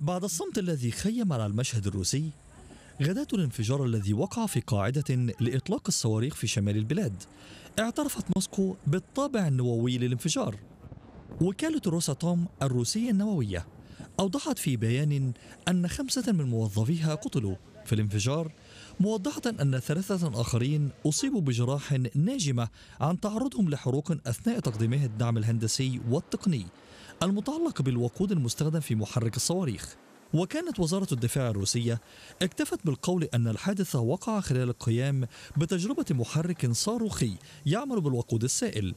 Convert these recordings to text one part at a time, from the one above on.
بعد الصمت الذي خيم على المشهد الروسي غداة الانفجار الذي وقع في قاعدة لإطلاق الصواريخ في شمال البلاد اعترفت موسكو بالطابع النووي للانفجار وكالة روساتوم الروسية النووية أوضحت في بيان أن خمسة من موظفيها قتلوا في الانفجار موضحة أن ثلاثة آخرين أصيبوا بجراح ناجمة عن تعرضهم لحروق أثناء تقديمه الدعم الهندسي والتقني المتعلق بالوقود المستخدم في محرك الصواريخ وكانت وزارة الدفاع الروسية اكتفت بالقول أن الحادث وقع خلال القيام بتجربة محرك صاروخي يعمل بالوقود السائل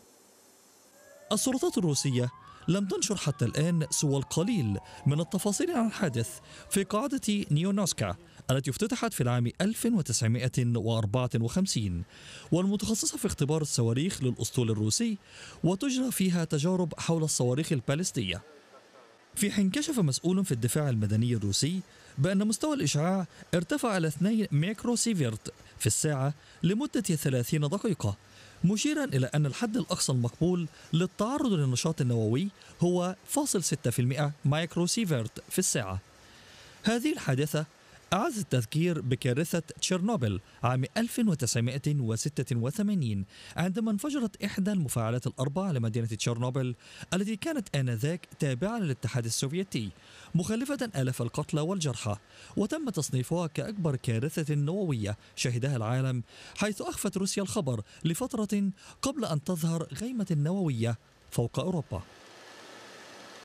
السلطات الروسية لم تنشر حتى الآن سوى القليل من التفاصيل عن الحادث في قاعدة نيونوسكا التي افتتحت في العام 1954 والمتخصصة في اختبار الصواريخ للأسطول الروسي وتجرى فيها تجارب حول الصواريخ البالستية في حين كشف مسؤول في الدفاع المدني الروسي بأن مستوى الإشعاع ارتفع إلى 2 ميكرو سيفيرت في الساعة لمدة 30 دقيقة مشيرا إلى أن الحد الأقصى المقبول للتعرض للنشاط النووي هو فاصل 6% مايكرو سيفرت في الساعة هذه الحادثة أعز التذكير بكارثة تشيرنوبل عام 1986 عندما انفجرت إحدى المفاعلات الأربع لمدينة تشيرنوبل التي كانت آنذاك تابعة للاتحاد السوفيتي مخلفة آلاف القتلى والجرحى وتم تصنيفها كأكبر كارثة نووية شهدها العالم حيث أخفت روسيا الخبر لفترة قبل أن تظهر غيمة نووية فوق أوروبا